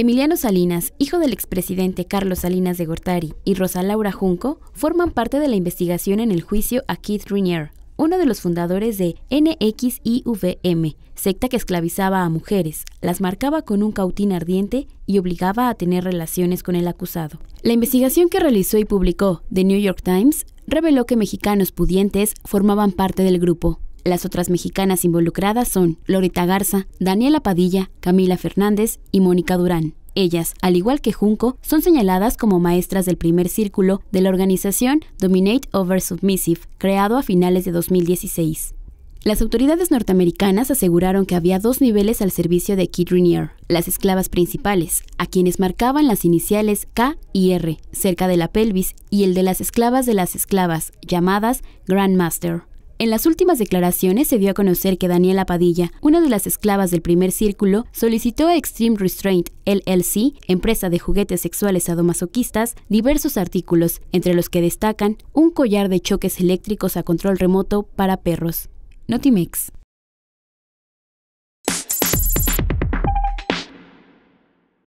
Emiliano Salinas, hijo del expresidente Carlos Salinas de Gortari y Rosa Laura Junco, forman parte de la investigación en el juicio a Keith Rainier, uno de los fundadores de NXIVM, secta que esclavizaba a mujeres, las marcaba con un cautín ardiente y obligaba a tener relaciones con el acusado. La investigación que realizó y publicó The New York Times reveló que mexicanos pudientes formaban parte del grupo. Las otras mexicanas involucradas son Loreta Garza, Daniela Padilla, Camila Fernández y Mónica Durán. Ellas, al igual que Junco, son señaladas como maestras del primer círculo de la organización Dominate Over Submissive, creado a finales de 2016. Las autoridades norteamericanas aseguraron que había dos niveles al servicio de Kid Rainier, las esclavas principales, a quienes marcaban las iniciales K y R, cerca de la pelvis, y el de las esclavas de las esclavas, llamadas Grandmaster. En las últimas declaraciones se dio a conocer que Daniela Padilla, una de las esclavas del primer círculo, solicitó a Extreme Restraint LLC, empresa de juguetes sexuales sadomasoquistas, diversos artículos, entre los que destacan un collar de choques eléctricos a control remoto para perros. Notimex.